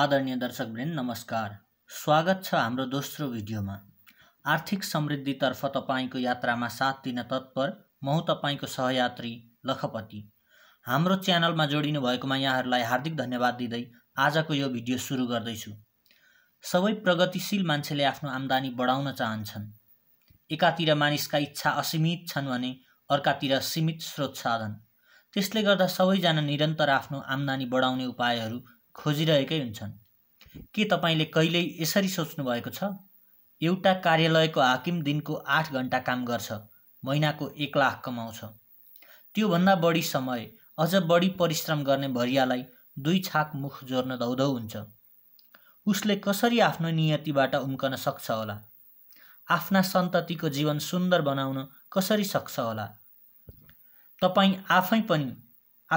आदरणीय दर्शकवृन्द नमस्कार स्वागत छ हाम्रो दोस्रो भिडियोमा आर्थिक समृद्धितर्फ तपाईँको यात्रामा साथ दिन तत्पर म तपाईँको सहयात्री लखपति हाम्रो च्यानलमा जोडिनु भएकोमा यहाँहरूलाई हार्दिक धन्यवाद दिँदै आजको यो भिडियो सुरु गर्दैछु सबै प्रगतिशील मान्छेले आफ्नो आम्दानी बढाउन चाहन्छन् एकातिर मानिसका इच्छा असीमित छन् भने अर्कातिर सीमित स्रोत साधन त्यसले गर्दा सबैजना निरन्तर आफ्नो आम्दानी बढाउने उपायहरू खोजिरहेकै हुन्छन् के तपाईँले कहिल्यै यसरी सोच्नु भएको छ एउटा कार्यालयको हाकिम दिनको आठ घन्टा काम गर्छ महिनाको एक लाख कमाउँछ त्योभन्दा बढी समय अझ बढी परिश्रम गर्ने भरियालाई दुई छाक मुख जोर्न धौधौ हुन्छ उसले कसरी आफ्नो नियतिबाट उम्कन सक्छ होला आफ्ना सन्ततिको जीवन सुन्दर बनाउन कसरी सक्छ होला तपाईँ आफै पनि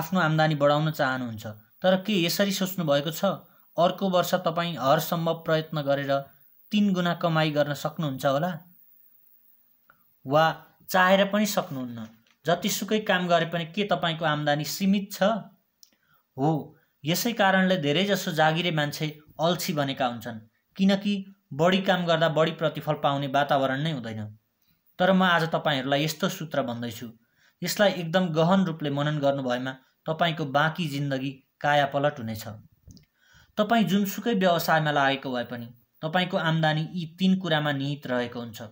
आफ्नो आम्दानी बढाउन चाहनुहुन्छ तर के यसरी सोच्नु भएको छ अर्को वर्ष तपाईँ हर सम्भव प्रयत्न गरेर तिन गुणा कमाई गर्न सक्नुहुन्छ होला वा चाहेर पनि सक्नुहुन्न जतिसुकै काम गरे पनि के तपाईँको आम्दानी सीमित छ हो यसै कारणले धेरैजसो जागिरे मान्छे अल्छी बनेका हुन्छन् किनकि बढी काम गर्दा बढी प्रतिफल पाउने वातावरण नै हुँदैन तर म आज तपाईँहरूलाई यस्तो सूत्र भन्दैछु यसलाई एकदम गहन रूपले मनन गर्नुभएमा तपाईँको बाँकी जिन्दगी कायापलट हुनेछ तपाईँ जुनसुकै व्यवसायमा लागेको भए पनि तपाईँको आम्दानी यी तिन कुरामा निहित रहेको हुन्छ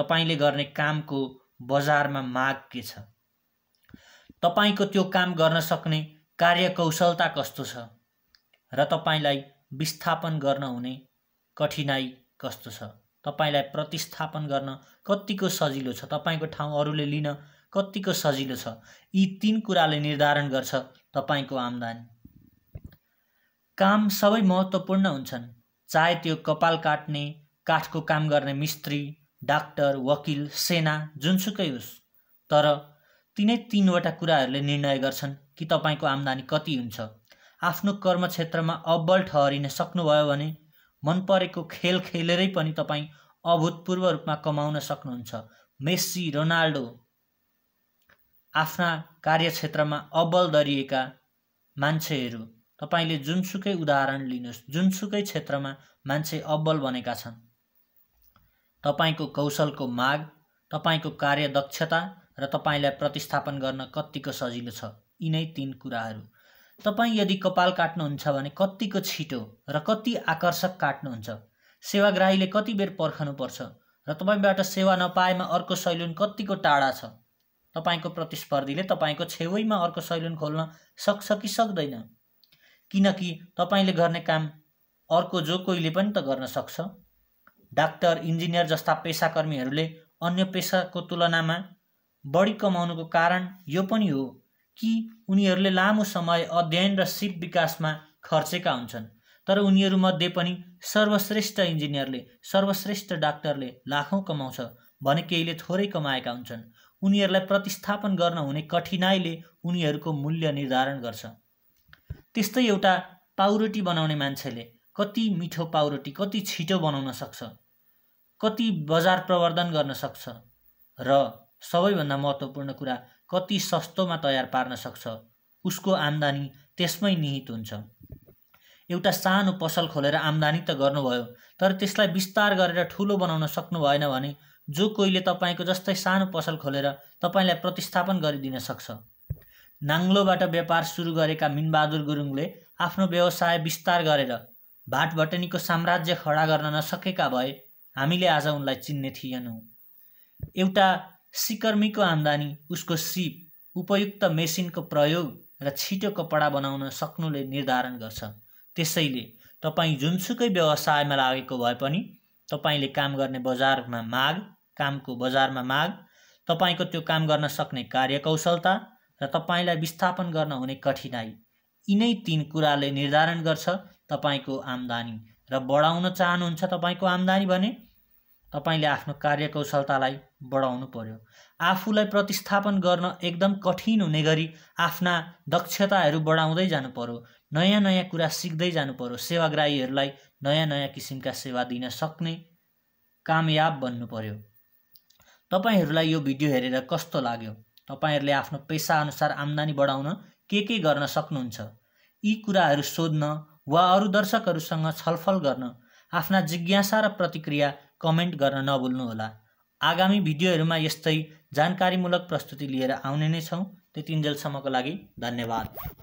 तपाईँले गर्ने कामको बजारमा माग के छ तपाईँको त्यो काम गर्न सक्ने कार्यकौशलता कस्तो छ र तपाईँलाई विस्थापन गर्न हुने कठिनाई कस्तो छ तपाईँलाई प्रतिस्थापन गर्न कत्तिको सजिलो छ तपाईँको ठाउँ अरूले लिन कत्तिको सजिलो छ यी तिन कुराले निर्धारण गर्छ तपाईँको आम्दानी काम सबै महत्त्वपूर्ण हुन्छन् चाहे त्यो कपाल काट्ने काठको काम गर्ने मिस्त्री डाक्टर वकिल सेना जुनसुकै होस् तर तिनै तिनवटा कुराहरूले निर्णय गर्छन् कि तपाईँको आम्दानी कति हुन्छ आफ्नो कर्म क्षेत्रमा अब्बल ठहरिन सक्नुभयो भने मन परेको खेल खेलेरै पनि तपाईँ अभूतपूर्व रूपमा कमाउन सक्नुहुन्छ मेस्सी रोनाल्डो आफ्ना कार्यक्षेत्रमा अब्बल दरिएका मान्छेहरू तपाईँले जुनसुकै उदाहरण लिनुहोस् जुनसुकै क्षेत्रमा मान्छे अब्बल बनेका छन् तपाईँको कौशलको माग तपाईँको कार्यदक्षता र तपाईँलाई प्रतिस्थापन गर्न कत्तिको सजिलो छ यिनै तिन कुराहरू तपाईँ यदि कपाल काट्नुहुन्छ भने कत्तिको छिटो र कति आकर्षक काट्नुहुन्छ सेवाग्राहीले कति बेर पर्खनुपर्छ र तपाईँबाट सेवा नपाएमा अर्को सैलुन कत्तिको टाढा छ तपाईँको प्रतिस्पर्धीले तपाईँको छेउमा अर्को सैलुन खोल्न सक्छ कि सक्दैन किनकि तपाईँले गर्ने काम अर्को जो कोहीले पनि त गर्न सक्छ डाक्टर इन्जिनियर जस्ता पेसाकर्मीहरूले अन्य पेसाको तुलनामा बढी कमाउनुको कारण यो पनि हो कि उनीहरूले लामो समय अध्ययन र सिप विकासमा खर्चेका हुन्छन् तर उनीहरूमध्ये पनि सर्वश्रेष्ठ इन्जिनियरले सर्वश्रेष्ठ डाक्टरले लाखौँ कमाउँछ भने केहीले थोरै कमाएका हुन्छन् उनीहरूलाई प्रतिस्थापन गर्न हुने कठिनाइले उनीहरूको मूल्य निर्धारण गर्छ त्यस्तै एउटा पाउरोटी बनाउने मान्छेले कति मिठो पाउरोटी कति छिटो बनाउन सक्छ कति बजार प्रवर्धन गर्न सक्छ र सबैभन्दा महत्त्वपूर्ण कुरा कति सस्तोमा तयार पार्न सक्छ उसको आम्दानी त्यसमै निहित हुन्छ एउटा सानो पसल खोलेर आम्दानी त गर्नुभयो तर त्यसलाई विस्तार गरेर ठुलो बनाउन सक्नु भएन भने जो कोहीले तपाईँको जस्तै सानो पसल खोलेर तपाईँलाई प्रतिस्थापन गरिदिन सक्छ नाङ्लोबाट व्यापार सुरु गरेका मिनबहादुर गुरुङले आफ्नो व्यवसाय विस्तार गरेर भाटभटनीको साम्राज्य खडा गर्न नसकेका भए हामीले आज उनलाई चिन्ने थिएनौँ एउटा सिकर्मीको आम्दानी उसको सिप उपयुक्त मेसिनको प्रयोग र छिटो कपडा बनाउन सक्नुले निर्धारण गर्छ त्यसैले तपाईँ जुनसुकै व्यवसायमा लागेको भए पनि तपाईँले काम गर्ने बजारमा माग कामको बजारमा माग तपाईँको त्यो काम गर्न सक्ने कार्यकौशलता र तपाईँलाई विस्थापन गर्न हुने कठिनाई यिनै तिन कुराले निर्धारण गर्छ तपाईँको आम्दानी र बढाउन चाहनुहुन्छ तपाईँको आम्दानी भने तपाईँले आफ्नो कार्यकौशलतालाई बढाउनु पर्यो आफूलाई प्रतिस्थापन गर्न एकदम कठिन हुने गरी आफ्ना दक्षताहरू बढाउँदै जानु पर्यो नयाँ नयाँ कुरा सिक्दै जानु पर्यो सेवाग्राहीहरूलाई नयाँ नयाँ किसिमका सेवा दिन सक्ने कामयाब बन्नु पर्यो तपाईँहरूलाई यो भिडियो हेरेर कस्तो लाग्यो तपाईँहरूले आफ्नो पेसाअनुसार आम्दानी बढाउन के के गर्न सक्नुहुन्छ यी कुराहरू सोध्न वा अरू दर्शकहरूसँग छलफल गर्न आफ्ना जिज्ञासा र प्रतिक्रिया कमेन्ट गर्न नभुल्नुहोला आगामी भिडियोहरूमा यस्तै जानकारीमूलक प्रस्तुति लिएर आउने नै छौँ त्यतिन्जेलसम्मको लागि धन्यवाद